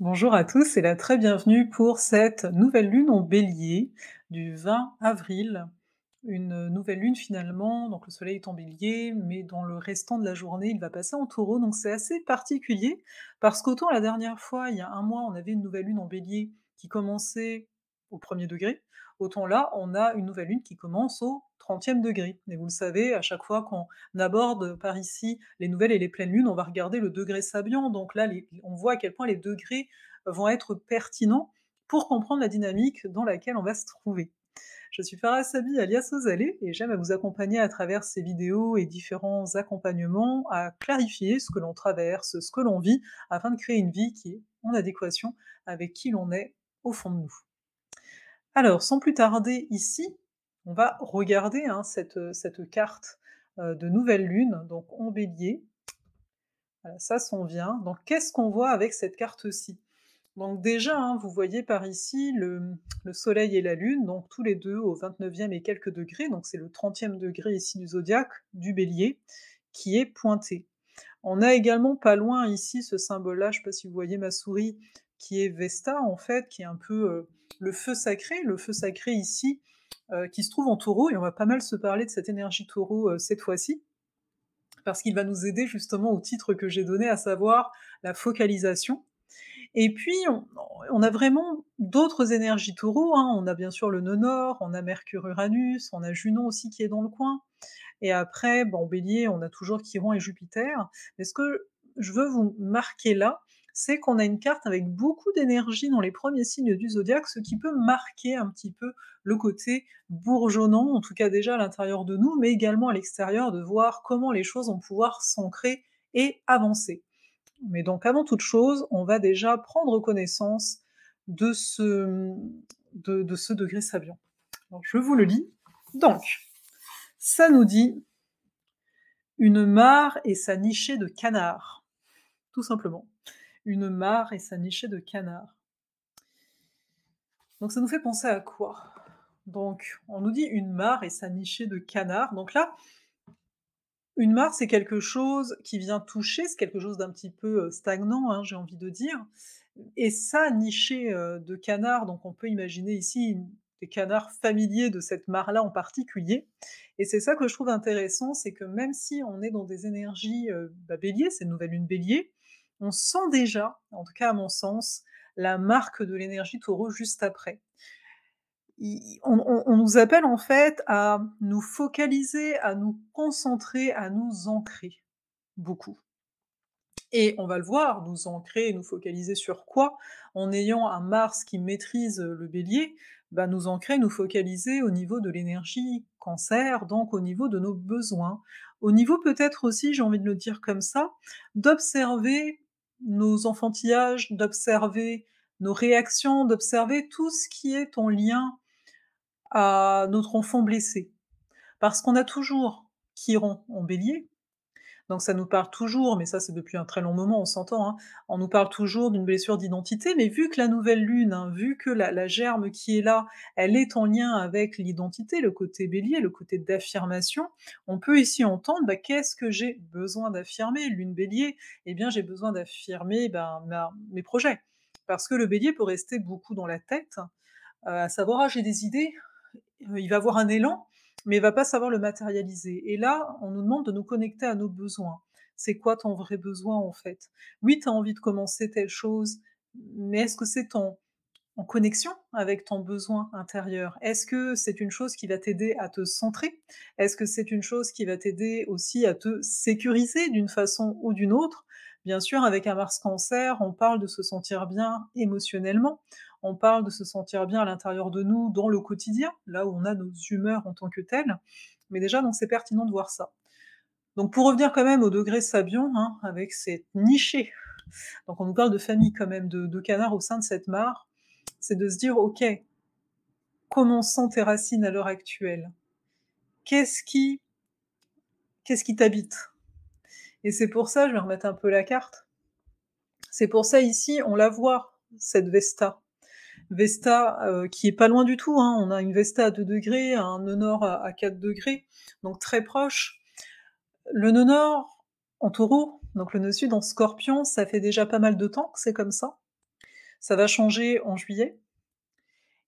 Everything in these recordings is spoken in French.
Bonjour à tous et la très bienvenue pour cette nouvelle lune en bélier du 20 avril. Une nouvelle lune finalement, donc le soleil est en bélier, mais dans le restant de la journée, il va passer en taureau, donc c'est assez particulier parce qu'autant la dernière fois, il y a un mois, on avait une nouvelle lune en bélier qui commençait au premier degré, Autant là, on a une nouvelle lune qui commence au 30e degré. Mais vous le savez, à chaque fois qu'on aborde par ici les nouvelles et les pleines lunes, on va regarder le degré Sabian. Donc là, on voit à quel point les degrés vont être pertinents pour comprendre la dynamique dans laquelle on va se trouver. Je suis Farah Sabi alias Ozalé et j'aime à vous accompagner à travers ces vidéos et différents accompagnements à clarifier ce que l'on traverse, ce que l'on vit, afin de créer une vie qui est en adéquation avec qui l'on est au fond de nous. Alors, sans plus tarder ici, on va regarder hein, euh, cette, carte euh, de nouvelle lune, donc en bélier. ça s'en vient. Donc, qu'est-ce qu'on voit avec cette carte-ci Donc, déjà, hein, vous voyez par ici le, soleil et la lune, donc tous les deux au 29e et quelques degrés, donc c'est le 30e degré ici du zodiaque, du bélier, qui est pointé. On a également pas loin ici ce symbole-là, je ne sais pas si vous voyez ma souris, qui est Vesta, en fait, qui est un peu le feu sacré, le feu sacré ici, qui se trouve en taureau, et on va pas mal se parler de cette énergie taureau cette fois-ci, parce qu'il va nous aider justement au titre que j'ai donné, à savoir la focalisation. Et puis, on, a vraiment d'autres énergies taureaux. Hein. On a bien sûr le nœud nord, on a Mercure-Uranus, on a Junon aussi qui est dans le coin. Et après, bon, en bélier, on a toujours Chiron et Jupiter. Mais ce que je veux vous marquer là, c'est qu'on a une carte avec beaucoup d'énergie dans les premiers signes du zodiaque, ce qui peut marquer un petit peu le côté bourgeonnant, en tout cas déjà à l'intérieur de nous, mais également à l'extérieur, de voir comment les choses vont pouvoir s'ancrer et avancer. Mais donc avant toute chose, on va déjà prendre connaissance de ce, degré saviant. Alors, je vous le lis. Donc, ça nous dit une mare et sa nichée de canard, tout simplement une mare et sa nichée de canards. Donc ça nous fait penser à quoi Donc on nous dit une mare et sa nichée de canards. Donc là, une mare, c'est quelque chose qui vient toucher, c'est quelque chose d'un petit peu euh, stagnant, hein, j'ai envie de dire. Et sa nichée euh, de canards, donc on peut imaginer ici des canards familiers de cette mare-là en particulier. Et c'est ça que je trouve intéressant, c'est que même si on est dans des énergies euh, bah, béliers, bélier, c'est une nouvelle lune bélier, on sent déjà, en tout cas à mon sens, la marque de l'énergie taureau juste après. on, nous appelle en fait à nous focaliser, à nous concentrer, à nous ancrer beaucoup. Et on va le voir, nous ancrer nous focaliser sur quoi En ayant un Mars qui maîtrise le bélier, bah nous ancrer, nous focaliser au niveau de l'énergie cancer, donc au niveau de nos besoins, au niveau peut-être aussi, j'ai envie de le dire comme ça, d'observer nos enfantillages, d'observer nos réactions, d'observer tout ce qui est en lien à notre enfant blessé. Parce qu'on a toujours Chiron en bélier, donc ça nous parle toujours, mais ça c'est depuis un très long moment, on s'entend, hein. on nous parle toujours d'une blessure d'identité, mais vu que la nouvelle lune, hein, vu que la, germe qui est là, elle est en lien avec l'identité, le côté bélier, le côté d'affirmation, on peut ici entendre bah, qu'est-ce que j'ai besoin d'affirmer, lune bélier, eh bien j'ai besoin d'affirmer bah, mes projets. Parce que le bélier peut rester beaucoup dans la tête, euh, à savoir, ah, j'ai des idées, euh, il va avoir un élan, mais va pas savoir le matérialiser. Et là, on nous demande de nous connecter à nos besoins. C'est quoi ton vrai besoin en fait Oui, tu as envie de commencer telle chose, mais est-ce que c'est ton en connexion avec ton besoin intérieur Est-ce que c'est une chose qui va t'aider à te centrer Est-ce que c'est une chose qui va t'aider aussi à te sécuriser d'une façon ou d'une autre Bien sûr, avec un Mars Cancer, on parle de se sentir bien émotionnellement. On parle de se sentir bien à l'intérieur de nous, dans le quotidien, là où on a nos humeurs en tant que telles. Mais déjà, donc, c'est pertinent de voir ça. Donc, pour revenir quand même au degré Sabion, hein, avec cette nichée, donc on nous parle de famille quand même, de, de canard au sein de cette mare, c'est de se dire, OK, comment sont tes racines à l'heure actuelle Qu'est-ce qui, qu'est-ce qui t'habite Et c'est pour ça, je vais remettre un peu la carte. C'est pour ça ici, on la voit, cette Vesta. Vesta euh, qui est pas loin du tout. Hein. On a une Vesta à 2 degrés, un nœud nord à 4 degrés, donc très proche. Le nœud nord en taureau, donc le nœud sud en scorpion, ça fait déjà pas mal de temps que c'est comme ça. Ça va changer en juillet.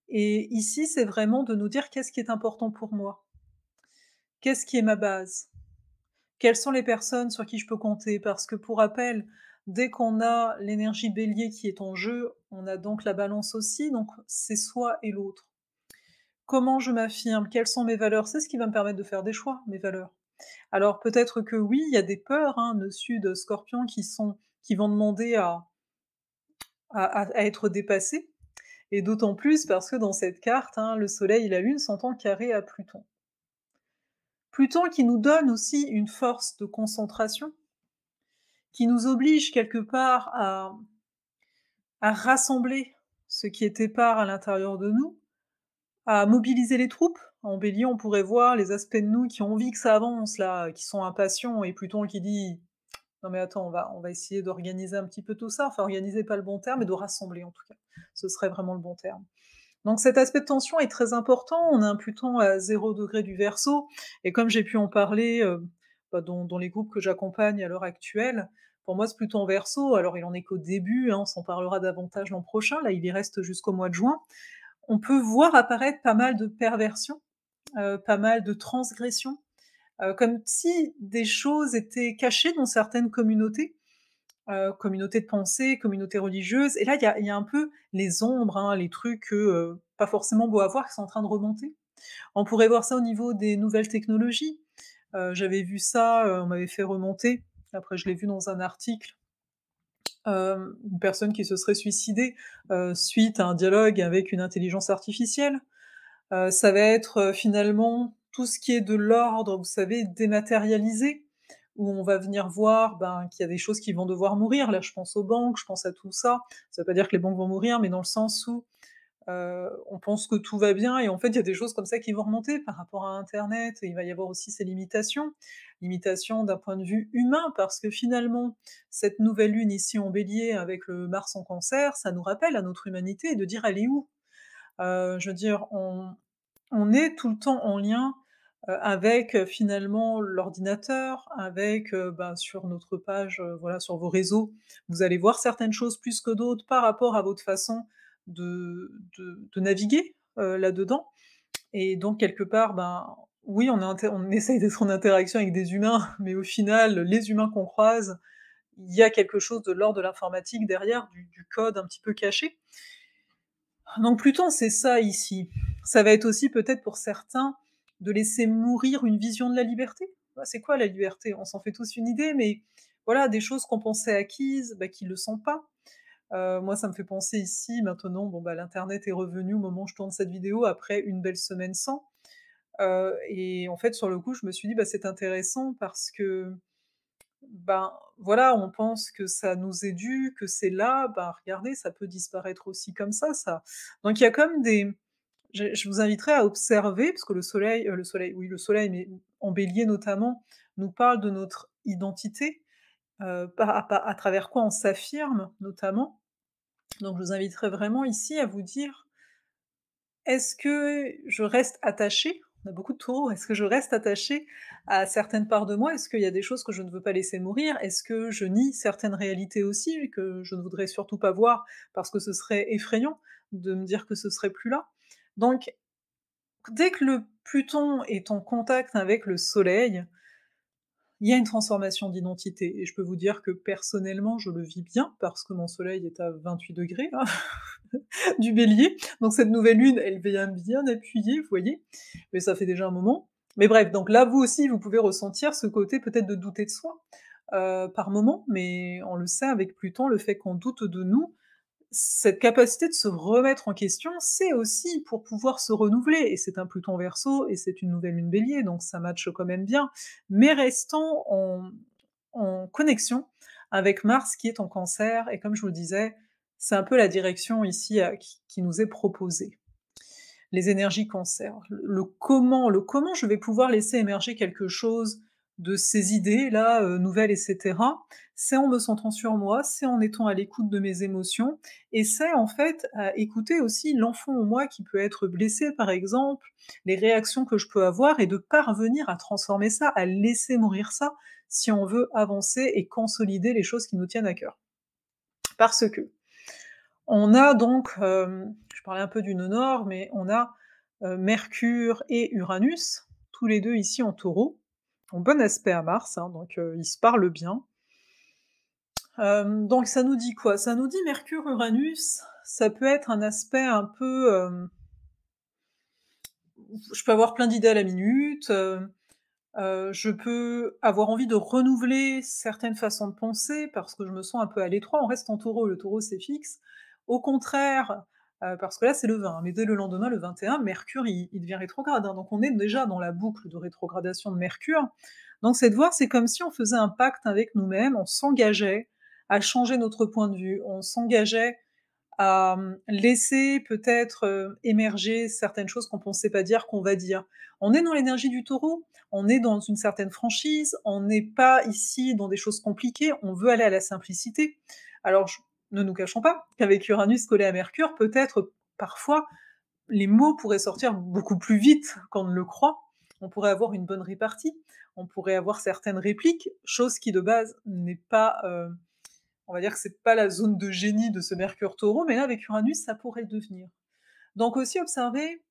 Et ici, c'est vraiment de nous dire qu'est-ce qui est important pour moi. Qu'est-ce qui est ma base Quelles sont les personnes sur qui je peux compter Parce que pour rappel, dès qu'on a l'énergie bélier qui est en jeu, on a donc la balance aussi, donc c'est soi et l'autre. Comment je m'affirme Quelles sont mes valeurs C'est ce qui va me permettre de faire des choix, mes valeurs. Alors peut-être que oui, il y a des peurs, hein, monsieur de scorpion, qui, sont, qui vont demander à, à, être dépassés. Et d'autant plus parce que dans cette carte, hein, le Soleil et la Lune sont en carré à Pluton. Pluton qui nous donne aussi une force de concentration, qui nous oblige quelque part à, à rassembler ce qui était part à l'intérieur de nous, à mobiliser les troupes. En bélier, on pourrait voir les aspects de nous qui ont envie que ça avance, là, qui sont impatients, et Pluton qui dit non mais attends, on va, on va essayer d'organiser un petit peu tout ça, enfin organiser pas le bon terme, mais de rassembler en tout cas. Ce serait vraiment le bon terme. Donc cet aspect de tension est très important. On a un Pluton à 0 degré du verso, et comme j'ai pu en parler euh, bah, dans, dans, les groupes que j'accompagne à l'heure actuelle, pour moi, c'est plutôt en verso. Alors, il en est qu'au début. Hein, on s'en parlera davantage l'an prochain. Là, il y reste jusqu'au mois de juin. On peut voir apparaître pas mal de perversions, euh, pas mal de transgressions, euh, comme si des choses étaient cachées dans certaines communautés. Euh, communautés de pensée, communautés religieuses, Et là, il y a, un peu les ombres, hein, les trucs pas forcément beaux à voir qui sont en train de remonter. On pourrait voir ça au niveau des nouvelles technologies. J'avais vu ça, on m'avait fait remonter après, je l'ai vu dans un article. Euh, une personne qui se serait suicidée euh, suite à un dialogue avec une intelligence artificielle. Euh, ça va être finalement tout ce qui est de l'ordre, vous savez, dématérialisé, où on va venir voir ben, qu'il y a des choses qui vont devoir mourir. Là, je pense aux banques, je pense à tout ça. Ça ne veut pas dire que les banques vont mourir, mais dans le sens où euh, on pense que tout va bien et en fait, il y a des choses comme ça qui vont remonter par rapport à Internet. Il va y avoir aussi ces limitations, limitations d'un point de vue humain, parce que finalement, cette nouvelle lune ici en bélier avec le Mars en cancer, ça nous rappelle à notre humanité de dire elle est où euh, Je veux dire, on, est tout le temps en lien euh, avec finalement l'ordinateur, avec bah, sur notre page, voilà, sur vos réseaux, vous allez voir certaines choses plus que d'autres par rapport à votre façon de, naviguer là-dedans. Et donc, quelque part, ben, oui, on, essaye d'être en interaction avec des humains, mais au final, les humains qu'on croise, il y a quelque chose de l'ordre de l'informatique derrière, du, code un petit peu caché. Donc Pluton, c'est ça ici. Ça va être aussi peut-être pour certains de laisser mourir une vision de la liberté. Bah, c'est quoi la liberté On s'en fait tous une idée, mais voilà, des choses qu'on pensait acquises, bah, qui ne le sont pas. Euh, moi, ça me fait penser ici, maintenant, bon, bah, l'Internet est revenu au moment où je tourne cette vidéo, après une belle semaine sans. Euh, et en fait, sur le coup, je me suis dit, bah, c'est intéressant parce que, ben voilà, on pense que ça nous est dû, que c'est là, ben, regardez, ça peut disparaître aussi comme ça, ça. Donc il y a comme des... Je, vous inviterai à observer, parce que le soleil, euh, le soleil, oui, le soleil, mais en bélier notamment, nous parle de notre identité, à, travers quoi on s'affirme notamment. Donc je vous inviterais vraiment ici à vous dire, est-ce que je reste attaché on a beaucoup de taureaux. Est-ce que je reste attaché à certaines parts de moi Est-ce qu'il y a des choses que je ne veux pas laisser mourir Est-ce que je nie certaines réalités aussi que je ne voudrais surtout pas voir parce que ce serait effrayant de me dire que ce serait plus là Donc, dès que le Pluton est en contact avec le Soleil, il y a une transformation d'identité. Et je peux vous dire que personnellement, je le vis bien parce que mon soleil est à 28 degrés du bélier. Donc cette nouvelle lune, elle vient bien appuyer, vous voyez. Mais ça fait déjà un moment. Mais bref, donc là, vous aussi, vous pouvez ressentir ce côté peut-être de douter de soi euh, par moment. Mais on le sait, avec Pluton, le fait qu'on doute de nous, cette capacité de se remettre en question, c'est aussi pour pouvoir se renouveler. Et c'est un Pluton verso et c'est une nouvelle lune bélier, donc ça matche quand même bien. Mais restons en, connexion avec Mars qui est en cancer. Et comme je vous le disais, c'est un peu la direction ici euh, qui, nous est proposée. Les énergies cancer. le comment, le comment je vais pouvoir laisser émerger quelque chose de ces idées-là, euh, nouvelles, etc., c'est en me centrant sur moi, c'est en étant à l'écoute de mes émotions, et c'est en fait à écouter aussi l'enfant en moi qui peut être blessé, par exemple, les réactions que je peux avoir, et de parvenir à transformer ça, à laisser mourir ça, si on veut avancer et consolider les choses qui nous tiennent à cœur. Parce que on a donc, euh, je parlais un peu du nord mais on a euh, Mercure et Uranus, tous les deux ici en taureau, bon aspect à Mars, hein, donc euh, il se parle bien. Euh, donc ça nous dit quoi Ça nous dit Mercure-Uranus, ça peut être un aspect un peu... Euh, je peux avoir plein d'idées à la minute, je peux avoir envie de renouveler certaines façons de penser parce que je me sens un peu à l'étroit On reste en taureau, le taureau c'est fixe. Au contraire, euh, parce que là, c'est le 20, hein. mais dès le lendemain, le 21, Mercure, il, devient rétrograde. Hein. donc on est déjà dans la boucle de rétrogradation de Mercure. Donc cette de voir, c'est comme si on faisait un pacte avec nous-mêmes, on s'engageait à changer notre point de vue, on s'engageait à hum, laisser peut-être euh, émerger certaines choses qu'on ne pensait pas dire, qu'on va dire. On est dans l'énergie du taureau, on est dans une certaine franchise, on n'est pas ici dans des choses compliquées, on veut aller à la simplicité. Alors, ne nous cachons pas qu'avec Uranus collé à Mercure, peut-être parfois les mots pourraient sortir beaucoup plus vite qu'on ne le croit. On pourrait avoir une bonne répartie, on pourrait avoir certaines répliques, chose qui de base n'est pas, euh, on va dire que c'est pas la zone de génie de ce Mercure Taureau, mais là avec Uranus ça pourrait devenir. Donc aussi observez,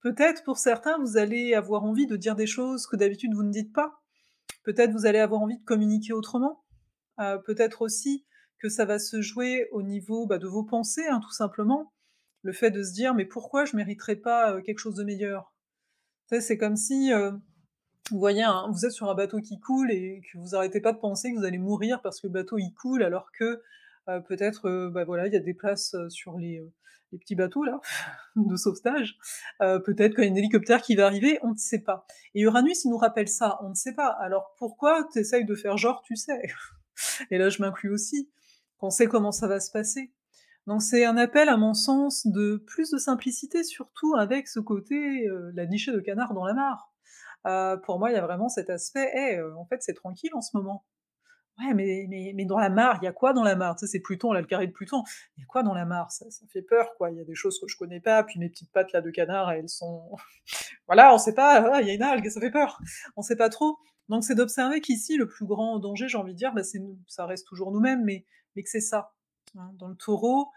peut-être pour certains vous allez avoir envie de dire des choses que d'habitude vous ne dites pas. Peut-être vous allez avoir envie de communiquer autrement. Euh, peut-être aussi que ça va se jouer au niveau bah, de vos pensées, hein, tout simplement. Le fait de se dire, mais pourquoi je ne mériterais pas quelque chose de meilleur C'est comme si, vous voyez, vous êtes sur un bateau qui coule et que vous arrêtez pas de penser que vous allez mourir parce que le bateau il coule, alors que peut-être, bah, voilà, il y a des places sur les, petits bateaux là de sauvetage. peut-être qu'il y a un hélicoptère qui va arriver, on ne sait pas. Et Uranus, il nous rappelle ça, on ne sait pas. Alors pourquoi tu essayes de faire genre, tu sais Et là, je m'inclus aussi qu'on sait comment ça va se passer. Donc c'est un appel, à mon sens, de plus de simplicité, surtout avec ce côté euh, la nichée de canard dans la mare. Euh, pour moi, il y a vraiment cet aspect, euh, en fait, c'est tranquille en ce moment. Ouais, mais, mais, dans la mare, il y a quoi dans la mare Tu c'est Pluton, là, de Pluton. Il y a quoi dans la mare ça, fait peur, quoi. Il y a des choses que je connais pas, puis mes petites pattes, là, de canard, elles sont... voilà, on sait pas, ah, il y a une algue, ça fait peur. On sait pas trop. Donc c'est d'observer qu'ici, le plus grand danger, j'ai envie de dire, bah, ça reste toujours nous-mêmes, mais mais que c'est ça. Dans le taureau,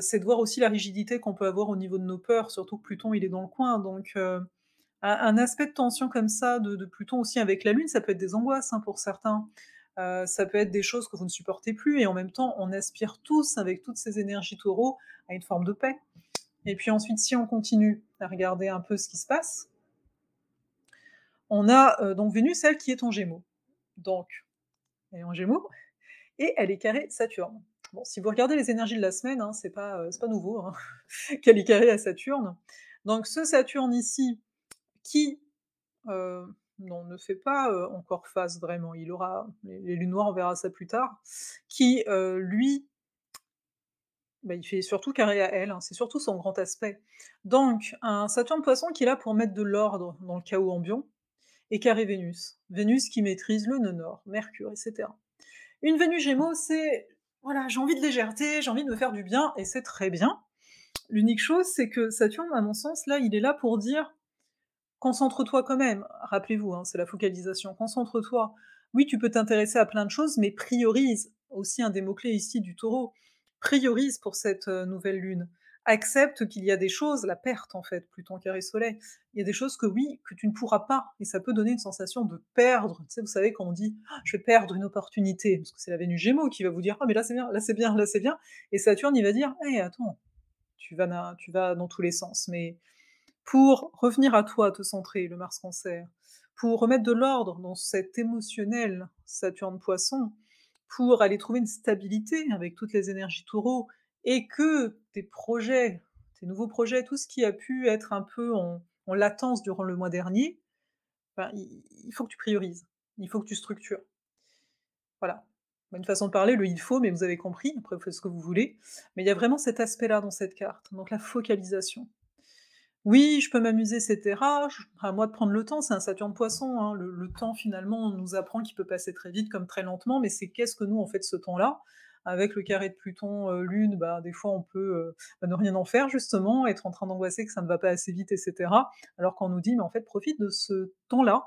c'est de voir aussi la rigidité qu'on peut avoir au niveau de nos peurs, surtout que Pluton, il est dans le coin. Donc, un aspect de tension comme ça de, Pluton aussi avec la Lune, ça peut être des angoisses hein, pour certains. ça peut être des choses que vous ne supportez plus. Et en même temps, on aspire tous, avec toutes ces énergies taureaux, à une forme de paix. Et puis ensuite, si on continue à regarder un peu ce qui se passe, on a donc Vénus, elle qui est en gémeaux. Donc, elle est en gémeaux, et elle est carrée Saturne. Bon, si vous regardez les énergies de la semaine, hein, c'est pas, euh, pas nouveau hein, qu'elle est carrée à Saturne. Donc ce Saturne ici, qui euh, ne fait pas euh, encore face vraiment, il aura les, lunes noires, on verra ça plus tard, qui lui, bah, il fait surtout carré à elle, hein, c'est surtout son grand aspect. Donc un Saturne poisson qui est là pour mettre de l'ordre dans le chaos ambiant, et carré Vénus. Vénus qui maîtrise le nœud nord, Mercure, etc. Une venue Gémeaux, c'est voilà, j'ai envie de légèreté, j'ai envie de me faire du bien, et c'est très bien. L'unique chose, c'est que Saturne, à mon sens, là, il est là pour dire concentre-toi quand même. Rappelez-vous, hein, c'est la focalisation. Concentre-toi. Oui, tu peux t'intéresser à plein de choses, mais priorise. Aussi un des mots-clés ici du taureau. Priorise pour cette euh, nouvelle lune accepte qu'il y a des choses, la perte en fait, Pluton carré soleil, il y a des choses que oui, que tu ne pourras pas, et ça peut donner une sensation de perdre. vous savez, quand on dit ah, je vais perdre une opportunité, parce que c'est la Vénus Gémeaux qui va vous dire ah, mais là c'est bien, là c'est bien, là c'est bien, et Saturne il va dire hé, eh, attends, tu vas, tu vas dans tous les sens, mais pour revenir à toi, te centrer, le Mars Cancer, pour remettre de l'ordre dans cet émotionnel Saturne Poisson, pour aller trouver une stabilité avec toutes les énergies taureaux, et que tes projets, tes nouveaux projets, tout ce qui a pu être un peu en, latence durant le mois dernier, ben, il faut que tu priorises, il faut que tu structures. Voilà. Une façon de parler, le il faut, mais vous avez compris, après vous faites ce que vous voulez. Mais il y a vraiment cet aspect-là dans cette carte, donc la focalisation. Oui, je peux m'amuser, etc. À moi de prendre le temps, c'est un Saturne poisson. Hein. Le, temps, finalement, on nous apprend qu'il peut passer très vite comme très lentement, mais c'est qu'est-ce que nous, en fait ce temps-là avec le carré de Pluton, euh, Lune, bah, des fois on peut euh, ne rien en faire justement, être en train d'angoisser que ça ne va pas assez vite, etc. Alors qu'on nous dit, mais en fait, profite de ce temps-là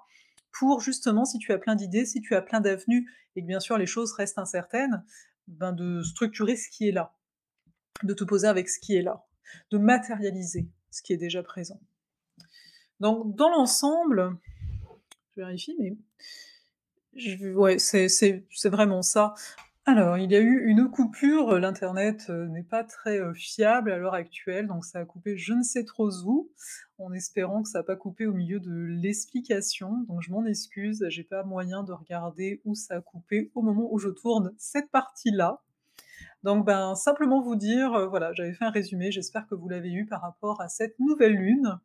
pour justement, si tu as plein d'idées, si tu as plein d'avenues et que bien sûr les choses restent incertaines, ben de structurer ce qui est là, de te poser avec ce qui est là, de matérialiser ce qui est déjà présent. Donc dans l'ensemble, je vérifie, mais ouais, c'est, c'est vraiment ça. Alors, il y a eu une coupure. Euh, l'internet euh, n'est pas très euh, fiable à l'heure actuelle, donc ça a coupé je ne sais trop où, en espérant que ça n'a pas coupé au milieu de l'explication. Donc je m'en excuse, j'ai pas moyen de regarder où ça a coupé au moment où je tourne cette partie-là. Donc ben simplement vous dire, voilà, j'avais fait un résumé. J'espère que vous l'avez eu par rapport à cette nouvelle lune.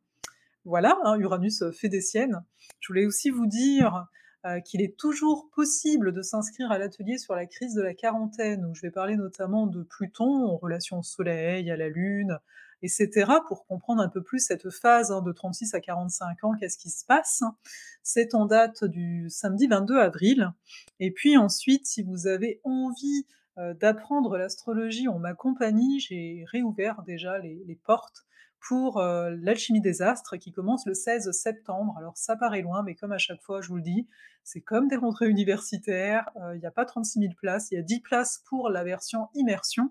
Voilà, hein, Uranus fait des siennes. Je voulais aussi vous dire euh, qu'il est toujours possible de s'inscrire à l'atelier sur la crise de la quarantaine, où je vais parler notamment de Pluton en relation au Soleil, à la Lune, etc., pour comprendre un peu plus cette phase hein, de 36 à 45 ans, qu'est-ce qui se passe. C'est en date du samedi 22 avril. Et puis ensuite, si vous avez envie euh, d'apprendre l'astrologie en ma compagnie, j'ai réouvert déjà les portes pour euh, l'alchimie des astres qui commence le 16 septembre. Alors ça paraît loin, mais comme à chaque fois, je vous le dis, c'est comme des rentrées universitaires, euh, il n'y a pas 36 000 places, il y a 10 places pour la version immersion,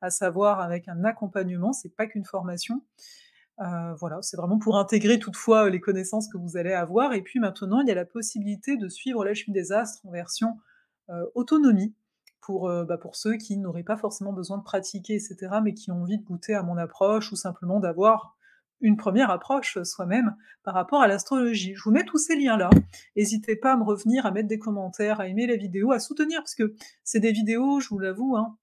à savoir avec un accompagnement, c'est pas qu'une formation. Euh, voilà, c'est vraiment pour intégrer toutefois les connaissances que vous allez avoir. Et puis maintenant, il y a la possibilité de suivre l'alchimie des astres en version autonomie. Euh, bah, pour, ceux qui n'auraient pas forcément besoin de pratiquer, etc., mais qui ont envie de goûter à mon approche ou simplement d'avoir une première approche euh, soi-même par rapport à l'astrologie. Je vous mets tous ces liens-là. N'hésitez pas à me revenir, à mettre des commentaires, à aimer la vidéo, à soutenir, parce que c'est des vidéos, je vous l'avoue, hein,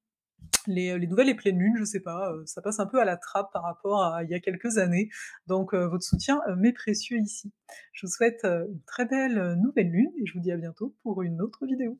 euh, les, nouvelles et pleines lunes, je sais pas, ça passe un peu à la trappe par rapport à il y a quelques années. Donc votre soutien m'est précieux ici. Je vous souhaite une très belle nouvelle lune et je vous dis à bientôt pour une autre vidéo.